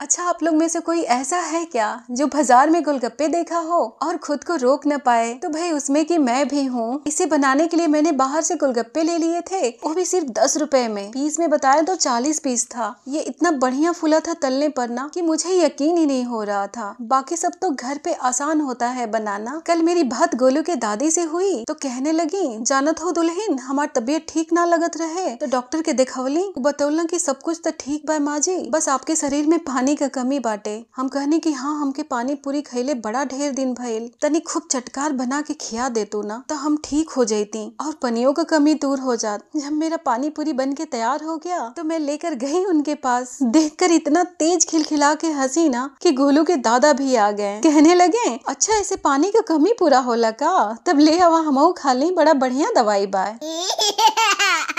अच्छा आप लोग में से कोई ऐसा है क्या जो बाजार में गोलगप्पे देखा हो और खुद को रोक न पाए तो भाई उसमें कि मैं भी हूँ इसे बनाने के लिए मैंने बाहर से गोलगप्पे ले लिए थे वो भी सिर्फ दस रुपए में पीस में बताया तो चालीस पीस था ये इतना बढ़िया फूला था तलने पर ना कि मुझे यकीन ही नहीं हो रहा था बाकी सब तो घर पे आसान होता है बनाना कल मेरी बात गोलू के दादी से हुई तो कहने लगी जानत हो दुल्हन हमारे तबीयत ठीक ना लगत रहे तो डॉक्टर के दिखावली बतौला की सब कुछ तो ठीक बा माँ जी बस आपके शरीर में पानी पानी का कमी बाटे हम कहनी की हाँ हमके पानी पूरी खेले बड़ा ढेर दिन भइल तनी खूब चटकार बना के खिया दे तू ना तो हम ठीक हो जाती और पनियों का कमी दूर हो जात जब मेरा पानी पूरी बन के तैयार हो गया तो मैं लेकर गई उनके पास देखकर इतना तेज खिलखिला के हंसी ना कि गोलू के दादा भी आ गए कहने लगे अच्छा ऐसे पानी का कमी पूरा होला का तब ले हवा हम खा ली बड़ा बढ़िया दवाई बाय